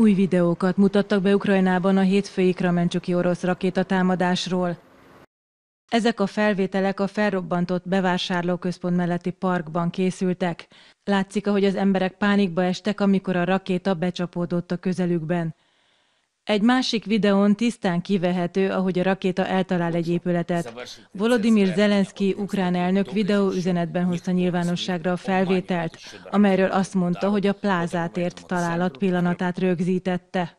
Új videókat mutattak be Ukrajnában a hétfői Kramencsuki orosz rakétatámadásról. Ezek a felvételek a felrobbantott bevásárlóközpont melletti parkban készültek. Látszik, ahogy az emberek pánikba estek, amikor a rakéta becsapódott a közelükben. Egy másik videón tisztán kivehető, ahogy a rakéta eltalál egy épületet. Volodymyr Zelenszky, ukrán elnök videóüzenetben hozta nyilvánosságra a felvételt, amelyről azt mondta, hogy a plázát ért találat pillanatát rögzítette.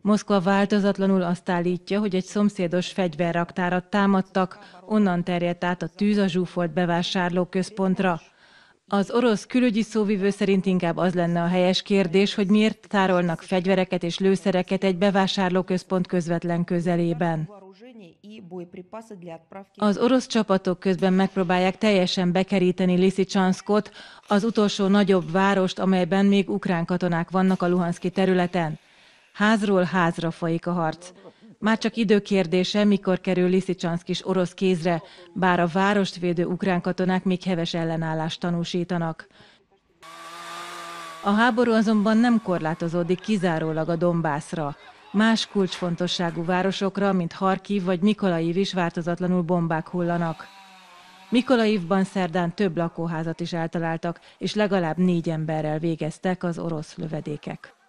Moszkva változatlanul azt állítja, hogy egy szomszédos fegyverraktárat támadtak, onnan terjedt át a tűz a zsúfolt bevásárlóközpontra. Az orosz külügyi szóvivő szerint inkább az lenne a helyes kérdés, hogy miért tárolnak fegyvereket és lőszereket egy bevásárlóközpont közvetlen közelében. Az orosz csapatok közben megpróbálják teljesen bekeríteni Liszicsanszkot, az utolsó nagyobb várost, amelyben még ukrán katonák vannak a Luhanszki területen. Házról házra folyik a harc. Már csak időkérdése, mikor kerül is orosz kézre, bár a várost védő ukrán katonák még heves ellenállást tanúsítanak. A háború azonban nem korlátozódik kizárólag a Dombászra. Más kulcsfontosságú városokra, mint Harkiv vagy Mikolaiv is változatlanul bombák hullanak. Mikolaivban szerdán több lakóházat is eltaláltak, és legalább négy emberrel végeztek az orosz lövedékek.